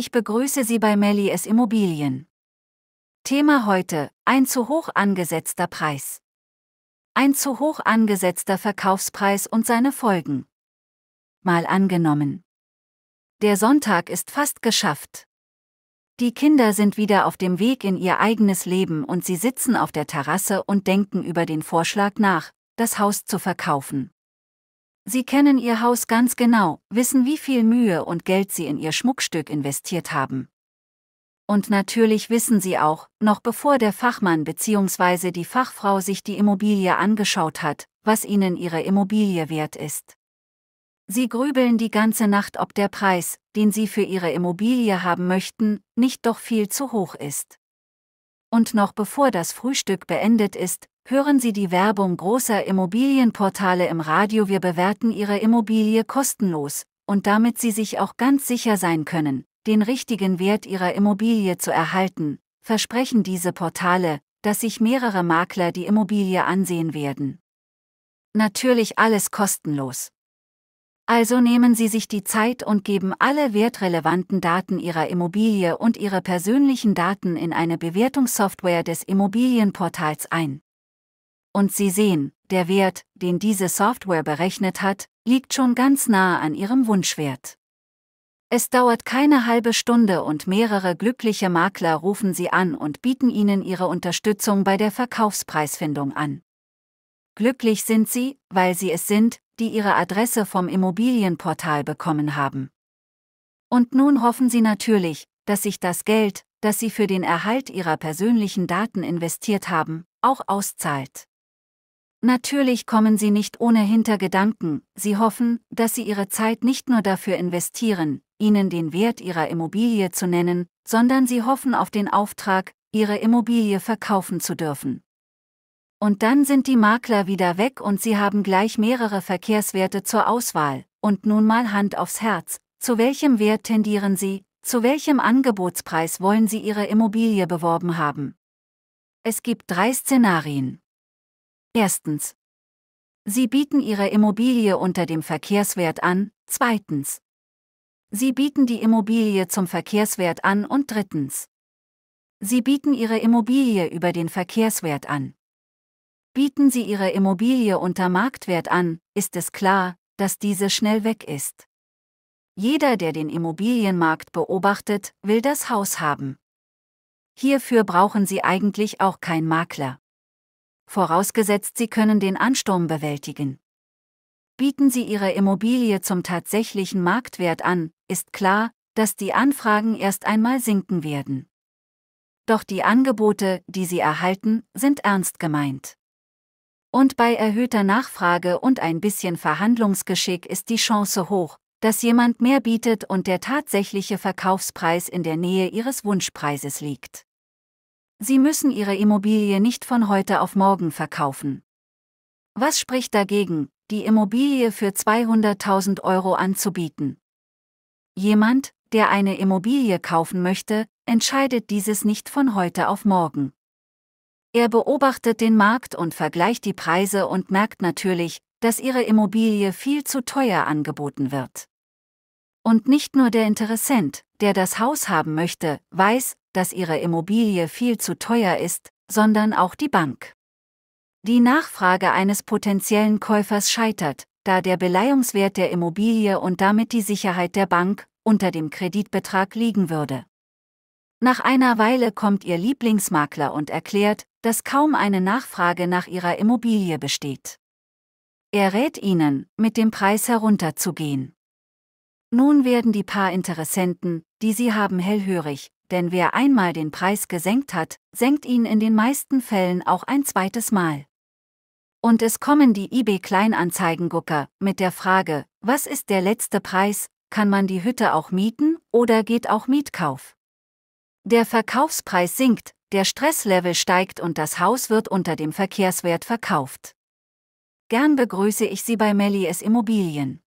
Ich begrüße Sie bei Melis Immobilien. Thema heute, ein zu hoch angesetzter Preis. Ein zu hoch angesetzter Verkaufspreis und seine Folgen. Mal angenommen. Der Sonntag ist fast geschafft. Die Kinder sind wieder auf dem Weg in ihr eigenes Leben und sie sitzen auf der Terrasse und denken über den Vorschlag nach, das Haus zu verkaufen. Sie kennen Ihr Haus ganz genau, wissen, wie viel Mühe und Geld Sie in Ihr Schmuckstück investiert haben. Und natürlich wissen Sie auch, noch bevor der Fachmann bzw. die Fachfrau sich die Immobilie angeschaut hat, was Ihnen Ihre Immobilie wert ist. Sie grübeln die ganze Nacht, ob der Preis, den Sie für Ihre Immobilie haben möchten, nicht doch viel zu hoch ist. Und noch bevor das Frühstück beendet ist, Hören Sie die Werbung großer Immobilienportale im Radio. Wir bewerten Ihre Immobilie kostenlos, und damit Sie sich auch ganz sicher sein können, den richtigen Wert Ihrer Immobilie zu erhalten, versprechen diese Portale, dass sich mehrere Makler die Immobilie ansehen werden. Natürlich alles kostenlos. Also nehmen Sie sich die Zeit und geben alle wertrelevanten Daten Ihrer Immobilie und Ihre persönlichen Daten in eine Bewertungssoftware des Immobilienportals ein. Und Sie sehen, der Wert, den diese Software berechnet hat, liegt schon ganz nahe an Ihrem Wunschwert. Es dauert keine halbe Stunde und mehrere glückliche Makler rufen Sie an und bieten Ihnen ihre Unterstützung bei der Verkaufspreisfindung an. Glücklich sind Sie, weil Sie es sind, die Ihre Adresse vom Immobilienportal bekommen haben. Und nun hoffen Sie natürlich, dass sich das Geld, das Sie für den Erhalt Ihrer persönlichen Daten investiert haben, auch auszahlt. Natürlich kommen sie nicht ohne Hintergedanken, sie hoffen, dass sie ihre Zeit nicht nur dafür investieren, ihnen den Wert ihrer Immobilie zu nennen, sondern sie hoffen auf den Auftrag, ihre Immobilie verkaufen zu dürfen. Und dann sind die Makler wieder weg und sie haben gleich mehrere Verkehrswerte zur Auswahl, und nun mal Hand aufs Herz, zu welchem Wert tendieren sie, zu welchem Angebotspreis wollen sie ihre Immobilie beworben haben. Es gibt drei Szenarien. Erstens. Sie bieten ihre Immobilie unter dem Verkehrswert an. Zweitens. Sie bieten die Immobilie zum Verkehrswert an und drittens. Sie bieten ihre Immobilie über den Verkehrswert an. Bieten Sie Ihre Immobilie unter Marktwert an, ist es klar, dass diese schnell weg ist. Jeder, der den Immobilienmarkt beobachtet, will das Haus haben. Hierfür brauchen Sie eigentlich auch kein Makler vorausgesetzt Sie können den Ansturm bewältigen. Bieten Sie Ihre Immobilie zum tatsächlichen Marktwert an, ist klar, dass die Anfragen erst einmal sinken werden. Doch die Angebote, die Sie erhalten, sind ernst gemeint. Und bei erhöhter Nachfrage und ein bisschen Verhandlungsgeschick ist die Chance hoch, dass jemand mehr bietet und der tatsächliche Verkaufspreis in der Nähe Ihres Wunschpreises liegt. Sie müssen Ihre Immobilie nicht von heute auf morgen verkaufen. Was spricht dagegen, die Immobilie für 200.000 Euro anzubieten? Jemand, der eine Immobilie kaufen möchte, entscheidet dieses nicht von heute auf morgen. Er beobachtet den Markt und vergleicht die Preise und merkt natürlich, dass ihre Immobilie viel zu teuer angeboten wird. Und nicht nur der Interessent, der das Haus haben möchte, weiß, dass ihre Immobilie viel zu teuer ist, sondern auch die Bank. Die Nachfrage eines potenziellen Käufers scheitert, da der Beleihungswert der Immobilie und damit die Sicherheit der Bank unter dem Kreditbetrag liegen würde. Nach einer Weile kommt ihr Lieblingsmakler und erklärt, dass kaum eine Nachfrage nach ihrer Immobilie besteht. Er rät ihnen, mit dem Preis herunterzugehen. Nun werden die paar Interessenten, die sie haben, hellhörig, denn wer einmal den Preis gesenkt hat, senkt ihn in den meisten Fällen auch ein zweites Mal. Und es kommen die eBay-Kleinanzeigengucker mit der Frage, was ist der letzte Preis, kann man die Hütte auch mieten oder geht auch Mietkauf? Der Verkaufspreis sinkt, der Stresslevel steigt und das Haus wird unter dem Verkehrswert verkauft. Gern begrüße ich Sie bei Mellies Immobilien.